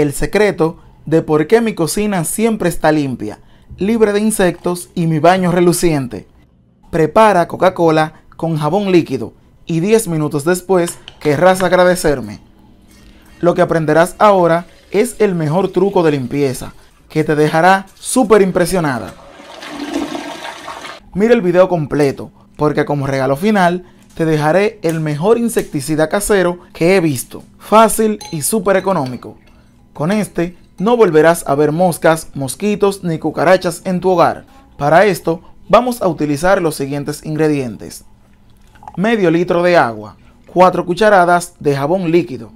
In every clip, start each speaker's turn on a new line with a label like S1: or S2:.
S1: el secreto de por qué mi cocina siempre está limpia, libre de insectos y mi baño reluciente. Prepara Coca-Cola con jabón líquido y 10 minutos después querrás agradecerme. Lo que aprenderás ahora es el mejor truco de limpieza, que te dejará súper impresionada. Mira el video completo, porque como regalo final te dejaré el mejor insecticida casero que he visto, fácil y súper económico. Con este, no volverás a ver moscas, mosquitos ni cucarachas en tu hogar. Para esto, vamos a utilizar los siguientes ingredientes. Medio litro de agua, 4 cucharadas de jabón líquido,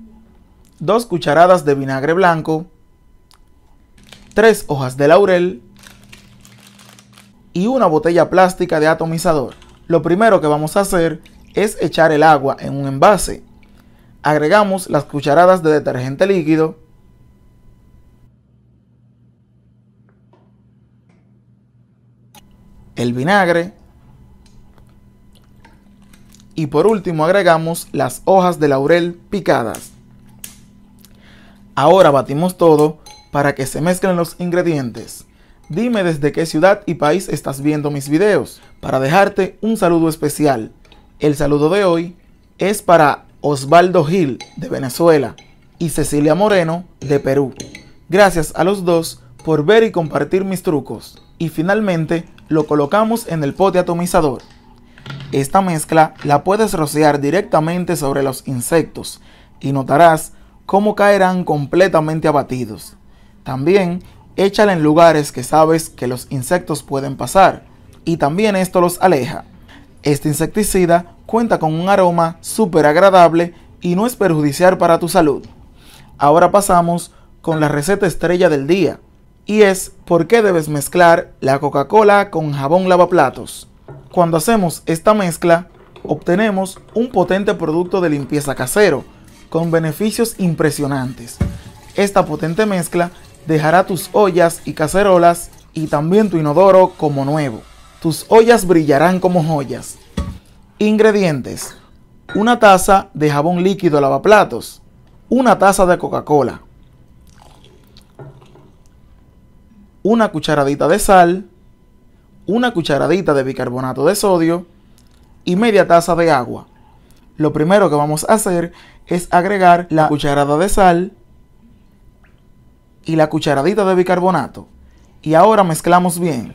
S1: 2 cucharadas de vinagre blanco, 3 hojas de laurel y una botella plástica de atomizador. Lo primero que vamos a hacer es echar el agua en un envase. Agregamos las cucharadas de detergente líquido, el vinagre y por último agregamos las hojas de laurel picadas. Ahora batimos todo para que se mezclen los ingredientes. Dime desde qué ciudad y país estás viendo mis videos para dejarte un saludo especial. El saludo de hoy es para Osvaldo Gil de Venezuela y Cecilia Moreno de Perú. Gracias a los dos por ver y compartir mis trucos. Y finalmente lo colocamos en el pote atomizador. Esta mezcla la puedes rociar directamente sobre los insectos y notarás cómo caerán completamente abatidos. También échala en lugares que sabes que los insectos pueden pasar y también esto los aleja. Este insecticida cuenta con un aroma súper agradable y no es perjudicial para tu salud. Ahora pasamos con la receta estrella del día, y es por qué debes mezclar la Coca-Cola con jabón lavaplatos. Cuando hacemos esta mezcla, obtenemos un potente producto de limpieza casero, con beneficios impresionantes. Esta potente mezcla dejará tus ollas y cacerolas y también tu inodoro como nuevo. Tus ollas brillarán como joyas. Ingredientes. Una taza de jabón líquido lavaplatos. Una taza de Coca-Cola. una cucharadita de sal, una cucharadita de bicarbonato de sodio y media taza de agua. Lo primero que vamos a hacer es agregar la cucharada de sal y la cucharadita de bicarbonato. Y ahora mezclamos bien.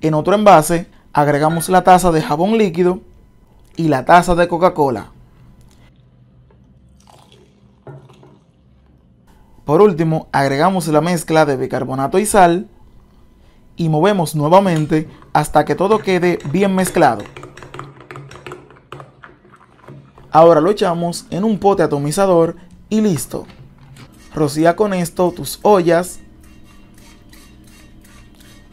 S1: En otro envase agregamos la taza de jabón líquido y la taza de Coca-Cola. Por último, agregamos la mezcla de bicarbonato y sal y movemos nuevamente hasta que todo quede bien mezclado. Ahora lo echamos en un pote atomizador y listo. Rocía con esto tus ollas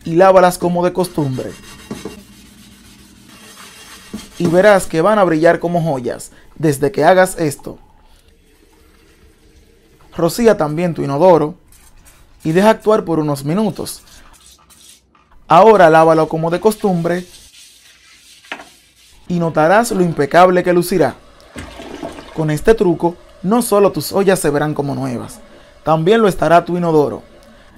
S1: y lávalas como de costumbre. Y verás que van a brillar como joyas desde que hagas esto. Rocía también tu inodoro y deja actuar por unos minutos. Ahora lávalo como de costumbre y notarás lo impecable que lucirá. Con este truco, no solo tus ollas se verán como nuevas, también lo estará tu inodoro.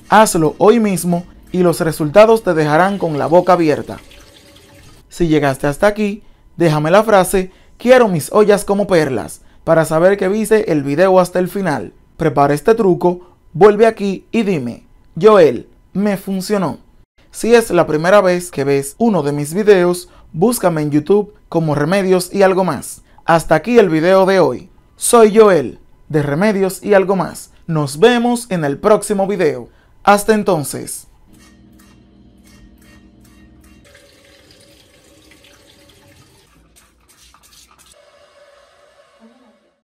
S1: Hazlo hoy mismo y los resultados te dejarán con la boca abierta. Si llegaste hasta aquí, déjame la frase, quiero mis ollas como perlas, para saber que viste el video hasta el final. Prepara este truco, vuelve aquí y dime, Joel, me funcionó. Si es la primera vez que ves uno de mis videos, búscame en YouTube como Remedios y algo más. Hasta aquí el video de hoy. Soy Joel, de Remedios y algo más. Nos vemos en el próximo video. Hasta entonces.